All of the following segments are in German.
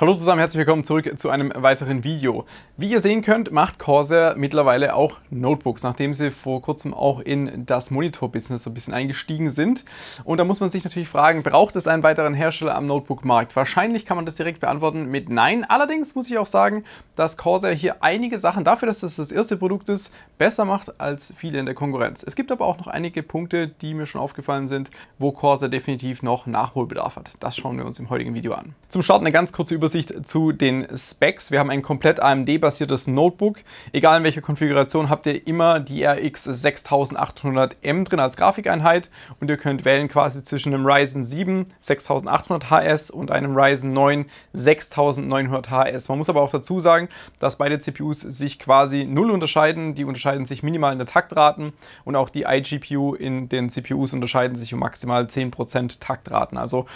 Hallo zusammen, herzlich willkommen zurück zu einem weiteren Video. Wie ihr sehen könnt, macht Corsair mittlerweile auch Notebooks, nachdem sie vor kurzem auch in das Monitor-Business so ein bisschen eingestiegen sind. Und da muss man sich natürlich fragen, braucht es einen weiteren Hersteller am Notebook-Markt? Wahrscheinlich kann man das direkt beantworten mit Nein. Allerdings muss ich auch sagen, dass Corsair hier einige Sachen, dafür, dass es das erste Produkt ist, besser macht als viele in der Konkurrenz. Es gibt aber auch noch einige Punkte, die mir schon aufgefallen sind, wo Corsair definitiv noch Nachholbedarf hat. Das schauen wir uns im heutigen Video an. Zum Start eine ganz kurze Übersicht Übersicht zu den Specs. Wir haben ein komplett AMD-basiertes Notebook. Egal in welcher Konfiguration habt ihr immer die RX 6800M drin als Grafikeinheit und ihr könnt wählen quasi zwischen einem Ryzen 7 6800 HS und einem Ryzen 9 6900 HS. Man muss aber auch dazu sagen, dass beide CPUs sich quasi null unterscheiden. Die unterscheiden sich minimal in der Taktraten und auch die iGPU in den CPUs unterscheiden sich um maximal 10% Taktraten. Also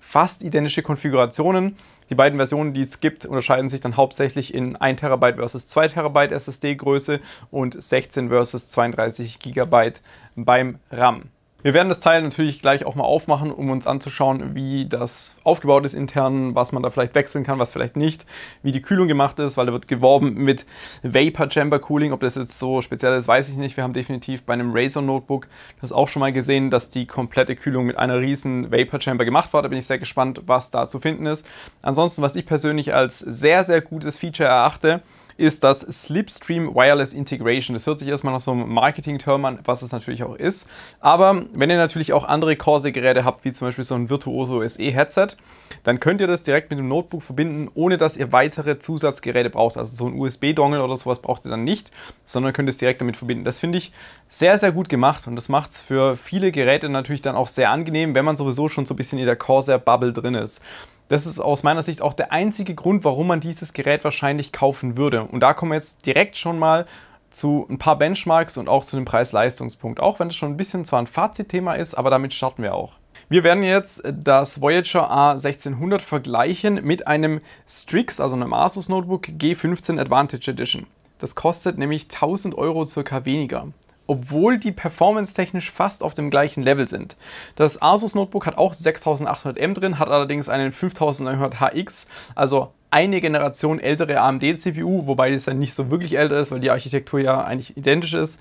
fast identische Konfigurationen. Die beiden Versionen, die es gibt, unterscheiden sich dann hauptsächlich in 1 TB versus 2 TB SSD Größe und 16 versus 32 GB beim RAM. Wir werden das Teil natürlich gleich auch mal aufmachen, um uns anzuschauen, wie das aufgebaut ist intern, was man da vielleicht wechseln kann, was vielleicht nicht, wie die Kühlung gemacht ist, weil da wird geworben mit Vapor Chamber Cooling. Ob das jetzt so speziell ist, weiß ich nicht. Wir haben definitiv bei einem Razer Notebook das auch schon mal gesehen, dass die komplette Kühlung mit einer riesen Vapor Chamber gemacht war. Da bin ich sehr gespannt, was da zu finden ist. Ansonsten, was ich persönlich als sehr, sehr gutes Feature erachte, ist das Slipstream Wireless Integration. Das hört sich erstmal nach so einem Marketing-Term an, was es natürlich auch ist. Aber wenn ihr natürlich auch andere Corsair-Geräte habt, wie zum Beispiel so ein Virtuoso SE-Headset, dann könnt ihr das direkt mit dem Notebook verbinden, ohne dass ihr weitere Zusatzgeräte braucht. Also so ein USB-Dongle oder sowas braucht ihr dann nicht, sondern könnt es direkt damit verbinden. Das finde ich sehr, sehr gut gemacht und das macht es für viele Geräte natürlich dann auch sehr angenehm, wenn man sowieso schon so ein bisschen in der Corsair-Bubble drin ist. Das ist aus meiner Sicht auch der einzige Grund, warum man dieses Gerät wahrscheinlich kaufen würde. Und da kommen wir jetzt direkt schon mal zu ein paar Benchmarks und auch zu dem Preis-Leistungspunkt. Auch wenn das schon ein bisschen zwar ein Fazitthema ist, aber damit starten wir auch. Wir werden jetzt das Voyager A1600 vergleichen mit einem Strix, also einem Asus Notebook G15 Advantage Edition. Das kostet nämlich 1000 Euro circa weniger obwohl die performance-technisch fast auf dem gleichen Level sind. Das Asus Notebook hat auch 6800M drin, hat allerdings einen 5900HX, also eine Generation ältere AMD-CPU, wobei das dann nicht so wirklich älter ist, weil die Architektur ja eigentlich identisch ist.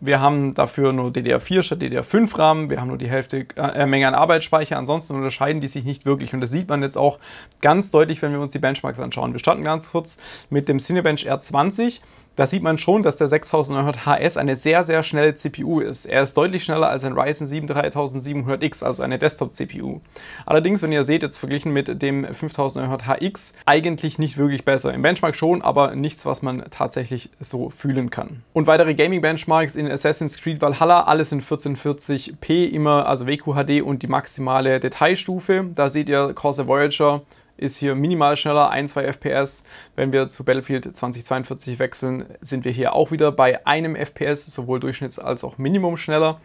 Wir haben dafür nur DDR4 statt DDR5 rahmen wir haben nur die Hälfte äh, äh, Menge an Arbeitsspeicher, ansonsten unterscheiden die sich nicht wirklich und das sieht man jetzt auch ganz deutlich, wenn wir uns die Benchmarks anschauen. Wir starten ganz kurz mit dem Cinebench R20 da sieht man schon, dass der 6900HS eine sehr, sehr schnelle CPU ist. Er ist deutlich schneller als ein Ryzen 7 3700X, also eine Desktop-CPU. Allerdings, wenn ihr seht, jetzt verglichen mit dem 5900HX, eigentlich nicht wirklich besser. Im Benchmark schon, aber nichts, was man tatsächlich so fühlen kann. Und weitere Gaming-Benchmarks in Assassin's Creed Valhalla, alles in 1440p immer, also WQHD und die maximale Detailstufe. Da seht ihr Corsair Voyager ist hier minimal schneller, 1, 2 FPS. Wenn wir zu Battlefield 2042 wechseln, sind wir hier auch wieder bei einem FPS, sowohl Durchschnitts- als auch Minimum schneller.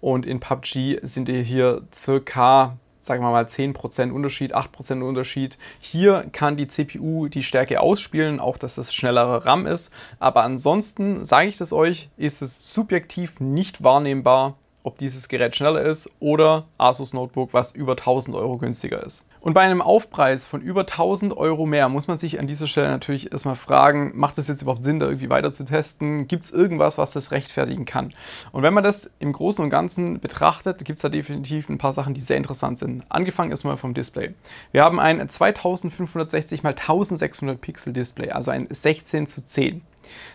Und in PUBG sind wir hier circa sagen wir mal 10% Unterschied, 8% Unterschied. Hier kann die CPU die Stärke ausspielen, auch dass das schnellere RAM ist. Aber ansonsten, sage ich das euch, ist es subjektiv nicht wahrnehmbar, ob dieses Gerät schneller ist oder Asus Notebook, was über 1000 Euro günstiger ist. Und bei einem Aufpreis von über 1000 Euro mehr muss man sich an dieser Stelle natürlich erstmal fragen, macht es jetzt überhaupt Sinn, da irgendwie weiter zu testen? Gibt es irgendwas, was das rechtfertigen kann? Und wenn man das im Großen und Ganzen betrachtet, gibt es da definitiv ein paar Sachen, die sehr interessant sind. Angefangen erstmal vom Display. Wir haben ein 2560 x 1600 Pixel Display, also ein 16 zu 10.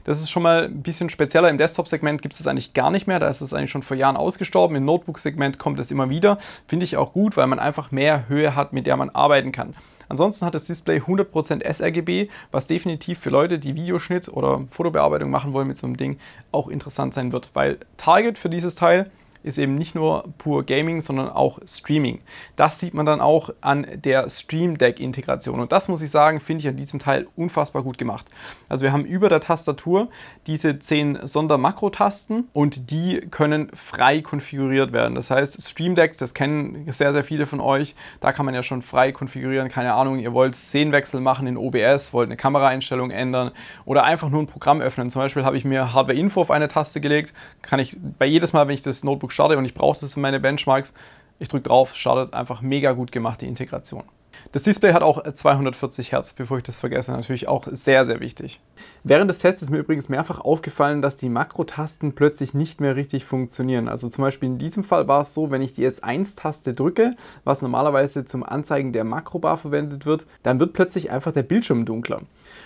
Das ist schon mal ein bisschen spezieller. Im Desktop-Segment gibt es das eigentlich gar nicht mehr. Da ist es eigentlich schon vor Jahren ausgestorben. Im Notebook-Segment kommt es immer wieder. Finde ich auch gut, weil man einfach mehr Höhe hat, mit der man arbeiten kann. Ansonsten hat das Display 100% sRGB, was definitiv für Leute, die Videoschnitt oder Fotobearbeitung machen wollen mit so einem Ding, auch interessant sein wird, weil Target für dieses Teil ist eben nicht nur pur Gaming, sondern auch Streaming. Das sieht man dann auch an der Stream Deck Integration und das muss ich sagen, finde ich an diesem Teil unfassbar gut gemacht. Also wir haben über der Tastatur diese zehn Sondermakro-Tasten und die können frei konfiguriert werden. Das heißt, Stream Deck, das kennen sehr, sehr viele von euch, da kann man ja schon frei konfigurieren, keine Ahnung, ihr wollt Szenenwechsel machen in OBS, wollt eine Kameraeinstellung ändern oder einfach nur ein Programm öffnen. Zum Beispiel habe ich mir Hardware Info auf eine Taste gelegt, kann ich bei jedes Mal, wenn ich das Notebook starte und ich brauche das für meine Benchmarks, ich drücke drauf, startet einfach mega gut gemacht die Integration. Das Display hat auch 240 Hertz, bevor ich das vergesse, natürlich auch sehr, sehr wichtig. Während des Tests ist mir übrigens mehrfach aufgefallen, dass die Makrotasten plötzlich nicht mehr richtig funktionieren. Also zum Beispiel in diesem Fall war es so, wenn ich die S1-Taste drücke, was normalerweise zum Anzeigen der Makrobar verwendet wird, dann wird plötzlich einfach der Bildschirm dunkler.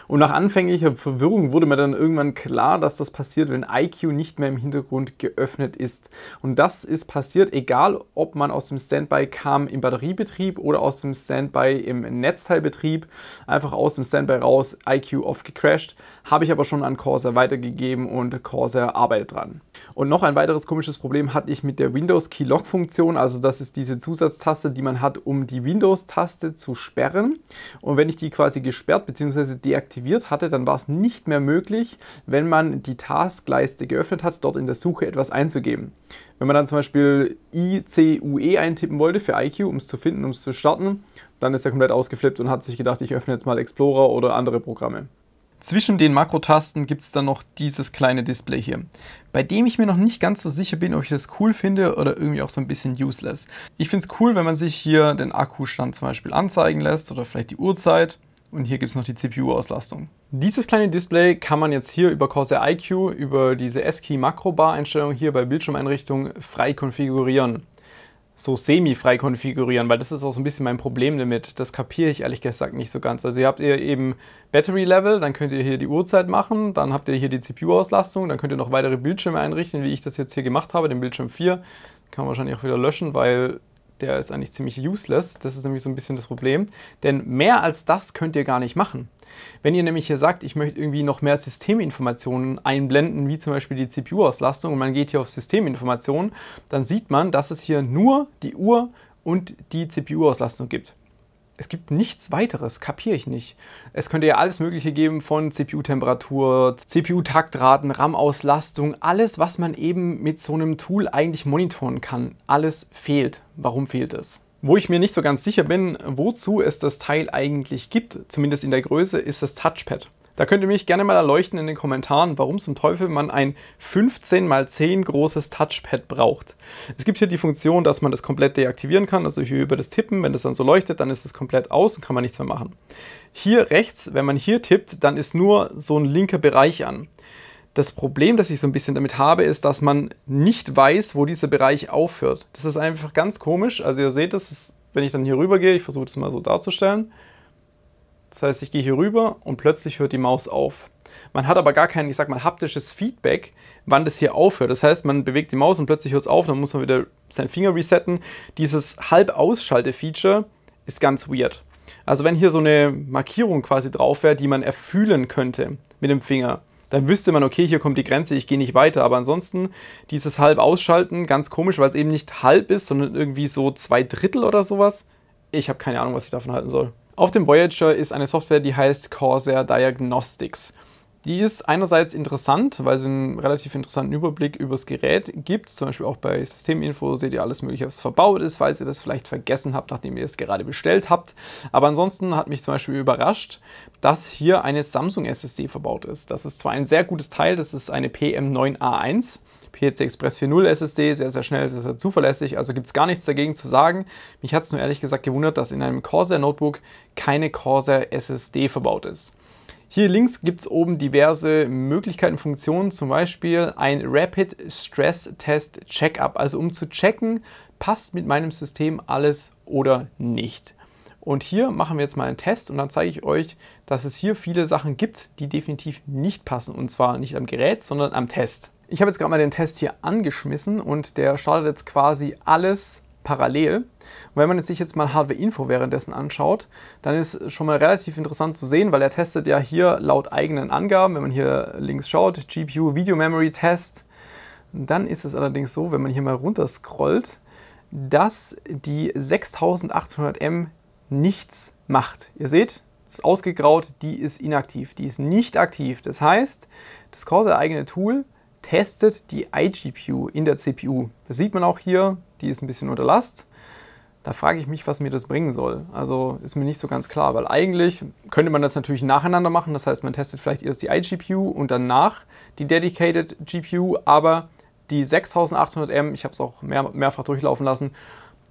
Und nach anfänglicher Verwirrung wurde mir dann irgendwann klar, dass das passiert, wenn IQ nicht mehr im Hintergrund geöffnet ist. Und das ist passiert, egal ob man aus dem Standby kam im Batteriebetrieb oder aus dem Standby Standby im Netzteilbetrieb, einfach aus dem Standby raus, IQ off gecrashed. Habe ich aber schon an Corsair weitergegeben und Corsair arbeitet dran. Und noch ein weiteres komisches Problem hatte ich mit der Windows Key Lock Funktion. Also das ist diese Zusatztaste, die man hat, um die Windows-Taste zu sperren. Und wenn ich die quasi gesperrt bzw. deaktiviert hatte, dann war es nicht mehr möglich, wenn man die Taskleiste geöffnet hat, dort in der Suche etwas einzugeben. Wenn man dann zum Beispiel ICUE eintippen wollte für IQ, um es zu finden, um es zu starten, dann ist er komplett ausgeflippt und hat sich gedacht, ich öffne jetzt mal Explorer oder andere Programme. Zwischen den Makrotasten gibt es dann noch dieses kleine Display hier, bei dem ich mir noch nicht ganz so sicher bin, ob ich das cool finde oder irgendwie auch so ein bisschen useless. Ich finde es cool, wenn man sich hier den Akkustand zum Beispiel anzeigen lässt oder vielleicht die Uhrzeit. Und hier gibt es noch die CPU-Auslastung. Dieses kleine Display kann man jetzt hier über Corsair IQ, über diese S-Key Makrobar-Einstellung hier bei Bildschirmeinrichtung frei konfigurieren so semi-frei konfigurieren, weil das ist auch so ein bisschen mein Problem damit. Das kapiere ich ehrlich gesagt nicht so ganz. Also ihr habt ihr eben Battery Level, dann könnt ihr hier die Uhrzeit machen, dann habt ihr hier die CPU-Auslastung, dann könnt ihr noch weitere Bildschirme einrichten, wie ich das jetzt hier gemacht habe, den Bildschirm 4. Kann man wahrscheinlich auch wieder löschen, weil der ist eigentlich ziemlich useless. Das ist nämlich so ein bisschen das Problem. Denn mehr als das könnt ihr gar nicht machen. Wenn ihr nämlich hier sagt, ich möchte irgendwie noch mehr Systeminformationen einblenden, wie zum Beispiel die CPU-Auslastung, und man geht hier auf Systeminformationen, dann sieht man, dass es hier nur die Uhr und die CPU-Auslastung gibt es gibt nichts weiteres, kapiere ich nicht. Es könnte ja alles Mögliche geben von CPU-Temperatur, CPU-Taktraten, RAM-Auslastung, alles, was man eben mit so einem Tool eigentlich monitoren kann. Alles fehlt. Warum fehlt es? Wo ich mir nicht so ganz sicher bin, wozu es das Teil eigentlich gibt, zumindest in der Größe, ist das Touchpad. Da könnt ihr mich gerne mal erleuchten in den Kommentaren, warum zum Teufel man ein 15x10 großes Touchpad braucht. Es gibt hier die Funktion, dass man das komplett deaktivieren kann, also hier über das Tippen, wenn das dann so leuchtet, dann ist es komplett aus und kann man nichts mehr machen. Hier rechts, wenn man hier tippt, dann ist nur so ein linker Bereich an. Das Problem, das ich so ein bisschen damit habe, ist, dass man nicht weiß, wo dieser Bereich aufhört. Das ist einfach ganz komisch. Also ihr seht es, wenn ich dann hier rüber gehe, ich versuche das mal so darzustellen. Das heißt, ich gehe hier rüber und plötzlich hört die Maus auf. Man hat aber gar kein, ich sag mal, haptisches Feedback, wann das hier aufhört. Das heißt, man bewegt die Maus und plötzlich hört es auf, dann muss man wieder seinen Finger resetten. Dieses Halb-Ausschalte-Feature ist ganz weird. Also wenn hier so eine Markierung quasi drauf wäre, die man erfüllen könnte mit dem Finger, dann wüsste man, okay, hier kommt die Grenze, ich gehe nicht weiter. Aber ansonsten dieses halb ausschalten, ganz komisch, weil es eben nicht halb ist, sondern irgendwie so zwei Drittel oder sowas. Ich habe keine Ahnung, was ich davon halten soll. Auf dem Voyager ist eine Software, die heißt Corsair Diagnostics. Die ist einerseits interessant, weil sie einen relativ interessanten Überblick über das Gerät gibt. Zum Beispiel auch bei Systeminfo seht ihr alles Mögliche, was verbaut ist, falls ihr das vielleicht vergessen habt, nachdem ihr es gerade bestellt habt. Aber ansonsten hat mich zum Beispiel überrascht, dass hier eine Samsung SSD verbaut ist. Das ist zwar ein sehr gutes Teil, das ist eine PM9A1 PCI Express 4.0 SSD, sehr, sehr schnell, sehr, sehr zuverlässig, also gibt es gar nichts dagegen zu sagen. Mich hat es nur ehrlich gesagt gewundert, dass in einem Corsair Notebook keine Corsair SSD verbaut ist. Hier links gibt es oben diverse Möglichkeiten, Funktionen, zum Beispiel ein Rapid Stress Test Checkup, also um zu checken, passt mit meinem System alles oder nicht. Und hier machen wir jetzt mal einen Test und dann zeige ich euch, dass es hier viele Sachen gibt, die definitiv nicht passen. Und zwar nicht am Gerät, sondern am Test. Ich habe jetzt gerade mal den Test hier angeschmissen und der startet jetzt quasi alles parallel. Und wenn man jetzt sich jetzt mal Hardware Info währenddessen anschaut, dann ist schon mal relativ interessant zu sehen, weil er testet ja hier laut eigenen Angaben, wenn man hier links schaut, GPU Video Memory Test. Dann ist es allerdings so, wenn man hier mal runter scrollt, dass die 6800M nichts macht. Ihr seht, ist ausgegraut, die ist inaktiv, die ist nicht aktiv. Das heißt, das Corsair eigene Tool testet die iGPU in der CPU. Das sieht man auch hier, die ist ein bisschen unter Last. Da frage ich mich, was mir das bringen soll. Also ist mir nicht so ganz klar, weil eigentlich könnte man das natürlich nacheinander machen. Das heißt, man testet vielleicht erst die iGPU und danach die Dedicated GPU, aber die 6800M, ich habe es auch mehr, mehrfach durchlaufen lassen,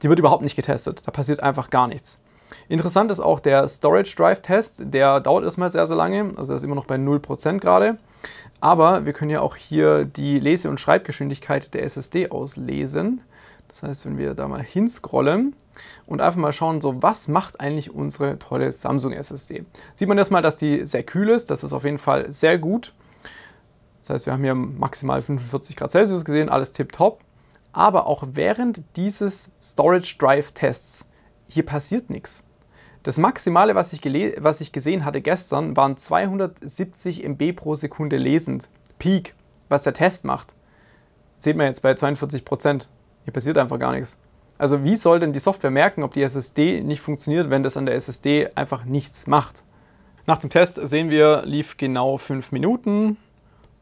die wird überhaupt nicht getestet. Da passiert einfach gar nichts. Interessant ist auch der Storage Drive Test, der dauert erstmal sehr, sehr lange, also er ist immer noch bei 0% gerade. Aber wir können ja auch hier die Lese- und Schreibgeschwindigkeit der SSD auslesen. Das heißt, wenn wir da mal hinscrollen und einfach mal schauen, so was macht eigentlich unsere tolle Samsung SSD? Sieht man erstmal, dass die sehr kühl ist, das ist auf jeden Fall sehr gut. Das heißt, wir haben hier maximal 45 Grad Celsius gesehen, alles tipptopp. Aber auch während dieses Storage Drive Tests hier passiert nichts. Das Maximale, was ich, was ich gesehen hatte gestern, waren 270 MB pro Sekunde lesend. Peak, was der Test macht. Seht man jetzt bei 42 Prozent. Hier passiert einfach gar nichts. Also wie soll denn die Software merken, ob die SSD nicht funktioniert, wenn das an der SSD einfach nichts macht? Nach dem Test sehen wir, lief genau 5 Minuten.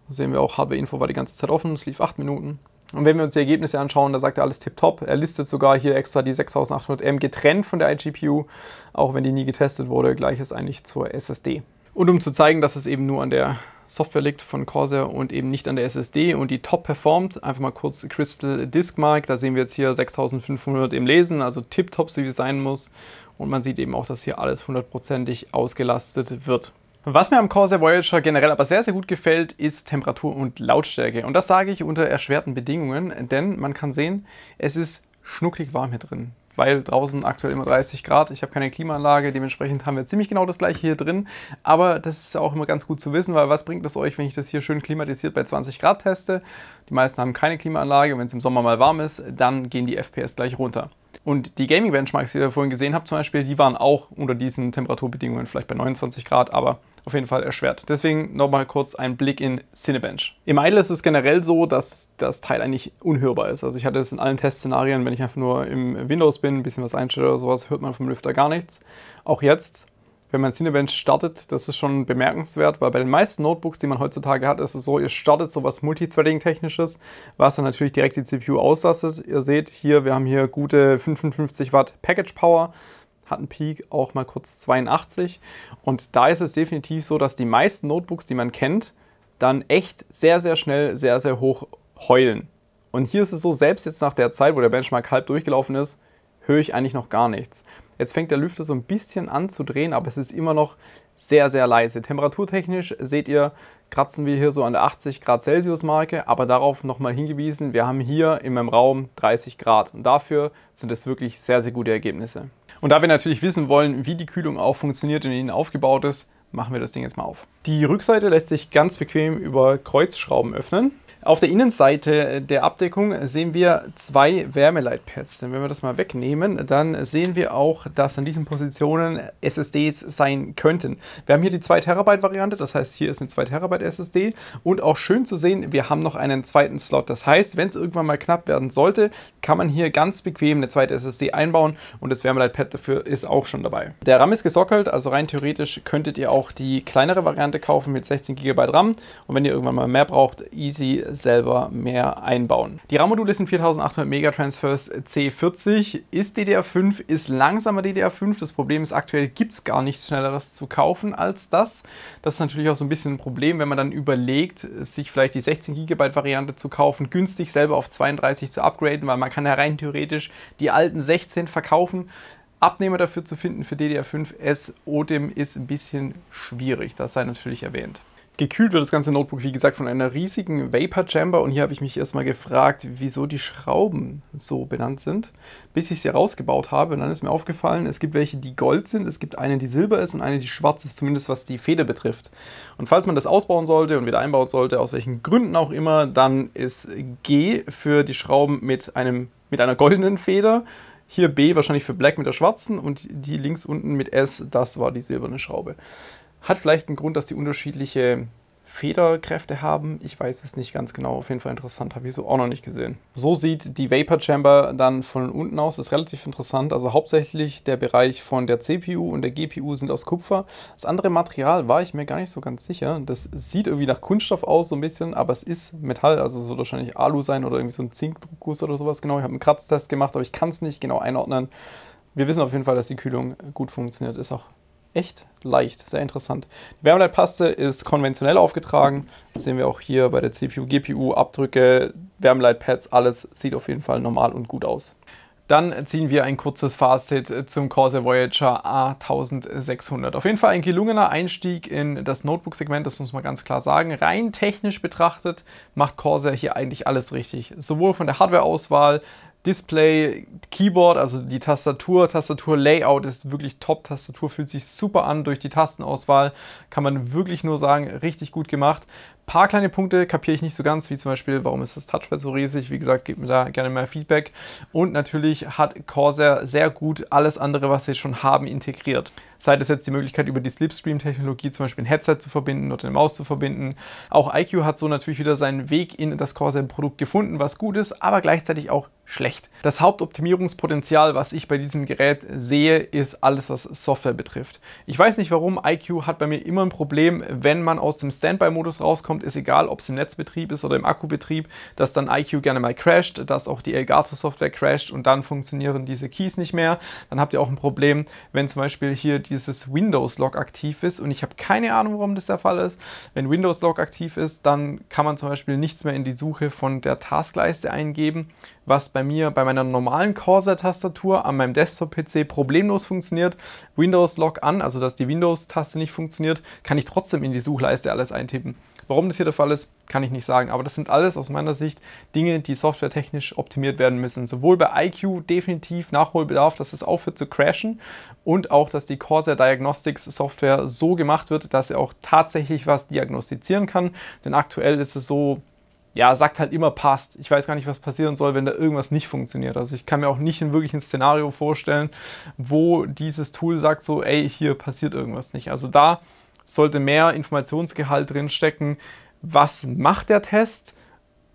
Sehen wir auch, habe Info war die ganze Zeit offen, es lief 8 Minuten. Und wenn wir uns die Ergebnisse anschauen, da sagt er alles tipptopp. Er listet sogar hier extra die 6800M getrennt von der iGPU, auch wenn die nie getestet wurde. Gleiches eigentlich zur SSD. Und um zu zeigen, dass es eben nur an der Software liegt von Corsair und eben nicht an der SSD und die top performt, einfach mal kurz Crystal Disk Mark, da sehen wir jetzt hier 6500 im Lesen, also tipptopp, so wie es sein muss. Und man sieht eben auch, dass hier alles hundertprozentig ausgelastet wird. Was mir am Corsair Voyager generell aber sehr, sehr gut gefällt, ist Temperatur und Lautstärke. Und das sage ich unter erschwerten Bedingungen, denn man kann sehen, es ist schnucklig warm hier drin. Weil draußen aktuell immer 30 Grad, ich habe keine Klimaanlage, dementsprechend haben wir ziemlich genau das gleiche hier drin. Aber das ist auch immer ganz gut zu wissen, weil was bringt das euch, wenn ich das hier schön klimatisiert bei 20 Grad teste? Die meisten haben keine Klimaanlage und wenn es im Sommer mal warm ist, dann gehen die FPS gleich runter. Und die Gaming-Benchmarks, die ihr vorhin gesehen habt zum Beispiel, die waren auch unter diesen Temperaturbedingungen vielleicht bei 29 Grad, aber auf jeden Fall erschwert. Deswegen nochmal kurz ein Blick in Cinebench. Im Idle ist es generell so, dass das Teil eigentlich unhörbar ist. Also ich hatte es in allen Testszenarien, wenn ich einfach nur im Windows bin, ein bisschen was einstelle oder sowas, hört man vom Lüfter gar nichts. Auch jetzt, wenn man Cinebench startet, das ist schon bemerkenswert, weil bei den meisten Notebooks, die man heutzutage hat, ist es so, ihr startet sowas Multithreading-technisches, was dann natürlich direkt die CPU auslastet. Ihr seht hier, wir haben hier gute 55 Watt Package Power hat einen Peak auch mal kurz 82. Und da ist es definitiv so, dass die meisten Notebooks, die man kennt, dann echt sehr, sehr schnell, sehr, sehr hoch heulen. Und hier ist es so, selbst jetzt nach der Zeit, wo der Benchmark halb durchgelaufen ist, höre ich eigentlich noch gar nichts. Jetzt fängt der Lüfter so ein bisschen an zu drehen, aber es ist immer noch sehr, sehr leise. Temperaturtechnisch seht ihr, kratzen wir hier so an der 80 Grad Celsius Marke, aber darauf nochmal hingewiesen, wir haben hier in meinem Raum 30 Grad und dafür sind es wirklich sehr, sehr gute Ergebnisse. Und da wir natürlich wissen wollen, wie die Kühlung auch funktioniert und innen aufgebaut ist, machen wir das Ding jetzt mal auf. Die Rückseite lässt sich ganz bequem über Kreuzschrauben öffnen. Auf der Innenseite der Abdeckung sehen wir zwei Wärmeleitpads. Denn wenn wir das mal wegnehmen, dann sehen wir auch, dass an diesen Positionen SSDs sein könnten. Wir haben hier die 2 Terabyte Variante, das heißt hier ist eine 2 Terabyte SSD und auch schön zu sehen, wir haben noch einen zweiten Slot. Das heißt, wenn es irgendwann mal knapp werden sollte, kann man hier ganz bequem eine zweite SSD einbauen und das Wärmeleitpad dafür ist auch schon dabei. Der RAM ist gesockelt, also rein theoretisch könntet ihr auch die kleinere Variante kaufen mit 16 GB RAM und wenn ihr irgendwann mal mehr braucht, easy selber mehr einbauen. Die RAM-Module sind 4800 Megatransfers C40, ist DDR5, ist langsamer DDR5. Das Problem ist, aktuell gibt es gar nichts Schnelleres zu kaufen als das. Das ist natürlich auch so ein bisschen ein Problem, wenn man dann überlegt, sich vielleicht die 16 GB Variante zu kaufen, günstig selber auf 32 zu upgraden, weil man kann ja rein theoretisch die alten 16 verkaufen. Abnehmer dafür zu finden für DDR5S ODIM ist ein bisschen schwierig, das sei natürlich erwähnt. Gekühlt wird das ganze Notebook, wie gesagt, von einer riesigen Vapor Chamber und hier habe ich mich erstmal gefragt, wieso die Schrauben so benannt sind, bis ich sie rausgebaut habe und dann ist mir aufgefallen, es gibt welche, die Gold sind, es gibt eine, die Silber ist und eine, die schwarz ist, zumindest was die Feder betrifft. Und falls man das ausbauen sollte und wieder einbauen sollte, aus welchen Gründen auch immer, dann ist G für die Schrauben mit, einem, mit einer goldenen Feder, hier B wahrscheinlich für Black mit der schwarzen und die links unten mit S, das war die silberne Schraube. Hat vielleicht einen Grund, dass die unterschiedliche Federkräfte haben. Ich weiß es nicht ganz genau. Auf jeden Fall interessant, habe ich so auch noch nicht gesehen. So sieht die Vapor Chamber dann von unten aus. ist relativ interessant. Also hauptsächlich der Bereich von der CPU und der GPU sind aus Kupfer. Das andere Material war ich mir gar nicht so ganz sicher. Das sieht irgendwie nach Kunststoff aus, so ein bisschen, aber es ist Metall. Also es wird wahrscheinlich Alu sein oder irgendwie so ein Zinkdruckguss oder sowas. Genau, ich habe einen Kratztest gemacht, aber ich kann es nicht genau einordnen. Wir wissen auf jeden Fall, dass die Kühlung gut funktioniert. Ist auch echt leicht, sehr interessant. Die Wärmeleitpaste ist konventionell aufgetragen. Das sehen wir auch hier bei der CPU, GPU, Abdrücke, Wärmeleitpads, alles sieht auf jeden Fall normal und gut aus. Dann ziehen wir ein kurzes Fazit zum Corsair Voyager A1600. Auf jeden Fall ein gelungener Einstieg in das Notebook-Segment, das muss man ganz klar sagen. Rein technisch betrachtet macht Corsair hier eigentlich alles richtig. Sowohl von der Hardware-Auswahl Display, Keyboard, also die Tastatur, Tastatur-Layout ist wirklich top. Tastatur fühlt sich super an durch die Tastenauswahl. Kann man wirklich nur sagen, richtig gut gemacht paar kleine Punkte kapiere ich nicht so ganz, wie zum Beispiel, warum ist das Touchpad so riesig? Wie gesagt, gebt mir da gerne mehr Feedback. Und natürlich hat Corsair sehr gut alles andere, was sie schon haben, integriert. Sei das jetzt die Möglichkeit, über die Slipstream-Technologie zum Beispiel ein Headset zu verbinden oder eine Maus zu verbinden. Auch IQ hat so natürlich wieder seinen Weg in das Corsair-Produkt gefunden, was gut ist, aber gleichzeitig auch schlecht. Das Hauptoptimierungspotenzial, was ich bei diesem Gerät sehe, ist alles, was Software betrifft. Ich weiß nicht warum, IQ hat bei mir immer ein Problem, wenn man aus dem Standby-Modus rauskommt, kommt, ist egal, ob es im Netzbetrieb ist oder im Akkubetrieb, dass dann IQ gerne mal crasht, dass auch die Elgato-Software crasht und dann funktionieren diese Keys nicht mehr. Dann habt ihr auch ein Problem, wenn zum Beispiel hier dieses Windows-Log aktiv ist und ich habe keine Ahnung, warum das der Fall ist. Wenn Windows-Log aktiv ist, dann kann man zum Beispiel nichts mehr in die Suche von der Taskleiste eingeben, was bei mir bei meiner normalen Corsair-Tastatur an meinem Desktop-PC problemlos funktioniert. Windows-Log an, also dass die Windows-Taste nicht funktioniert, kann ich trotzdem in die Suchleiste alles eintippen. Warum das hier der Fall ist, kann ich nicht sagen. Aber das sind alles aus meiner Sicht Dinge, die softwaretechnisch optimiert werden müssen. Sowohl bei IQ definitiv Nachholbedarf, dass es aufhört zu crashen und auch, dass die Corsair Diagnostics Software so gemacht wird, dass sie auch tatsächlich was diagnostizieren kann. Denn aktuell ist es so, ja, sagt halt immer passt. Ich weiß gar nicht, was passieren soll, wenn da irgendwas nicht funktioniert. Also ich kann mir auch nicht ein wirkliches Szenario vorstellen, wo dieses Tool sagt so, ey, hier passiert irgendwas nicht. Also da sollte mehr Informationsgehalt drin stecken. Was macht der Test?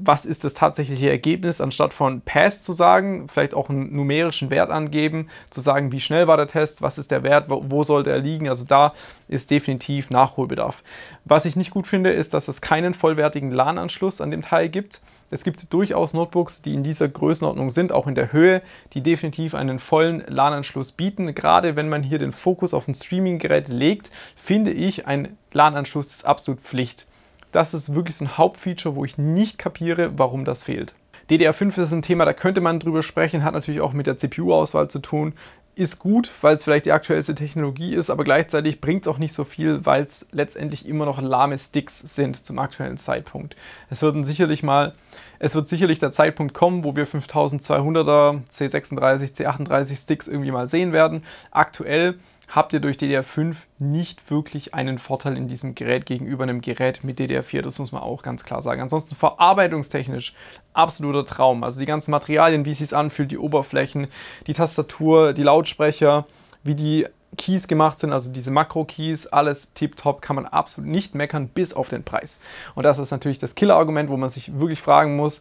was ist das tatsächliche Ergebnis, anstatt von Pass zu sagen, vielleicht auch einen numerischen Wert angeben, zu sagen, wie schnell war der Test, was ist der Wert, wo sollte er liegen. Also da ist definitiv Nachholbedarf. Was ich nicht gut finde, ist, dass es keinen vollwertigen LAN-Anschluss an dem Teil gibt. Es gibt durchaus Notebooks, die in dieser Größenordnung sind, auch in der Höhe, die definitiv einen vollen LAN-Anschluss bieten. Gerade wenn man hier den Fokus auf ein Streaming-Gerät legt, finde ich, ein LAN-Anschluss ist absolut Pflicht. Das ist wirklich so ein Hauptfeature, wo ich nicht kapiere, warum das fehlt. DDR5 ist ein Thema, da könnte man drüber sprechen, hat natürlich auch mit der CPU-Auswahl zu tun ist gut, weil es vielleicht die aktuellste Technologie ist, aber gleichzeitig bringt es auch nicht so viel, weil es letztendlich immer noch lahme Sticks sind zum aktuellen Zeitpunkt. Es wird sicherlich mal, es wird sicherlich der Zeitpunkt kommen, wo wir 5200er, C36, C38 Sticks irgendwie mal sehen werden. Aktuell habt ihr durch DDR5 nicht wirklich einen Vorteil in diesem Gerät gegenüber einem Gerät mit DDR4. Das muss man auch ganz klar sagen. Ansonsten verarbeitungstechnisch absoluter Traum. Also die ganzen Materialien, wie es sich anfühlt, die Oberflächen, die Tastatur, die Lautsprecher, wie die Keys gemacht sind, also diese Makro-Keys, alles tipptopp, kann man absolut nicht meckern, bis auf den Preis. Und das ist natürlich das Killer-Argument, wo man sich wirklich fragen muss,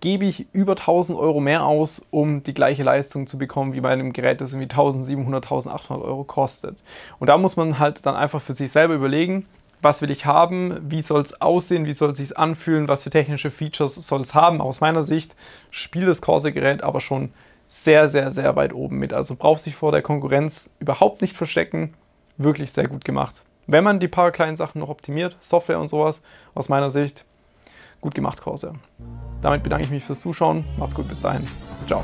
gebe ich über 1000 Euro mehr aus, um die gleiche Leistung zu bekommen wie bei einem Gerät, das irgendwie 1700, 1800 Euro kostet. Und da muss man halt dann einfach für sich selber überlegen, was will ich haben, wie soll es aussehen, wie soll es sich anfühlen, was für technische Features soll es haben. Aus meiner Sicht spielt das Corsair-Gerät aber schon sehr, sehr, sehr weit oben mit. Also braucht sich vor der Konkurrenz überhaupt nicht verstecken. Wirklich sehr gut gemacht. Wenn man die paar kleinen Sachen noch optimiert, Software und sowas, aus meiner Sicht gut gemacht, Corsair. Damit bedanke ich mich fürs Zuschauen. Macht's gut, bis dahin. Ciao.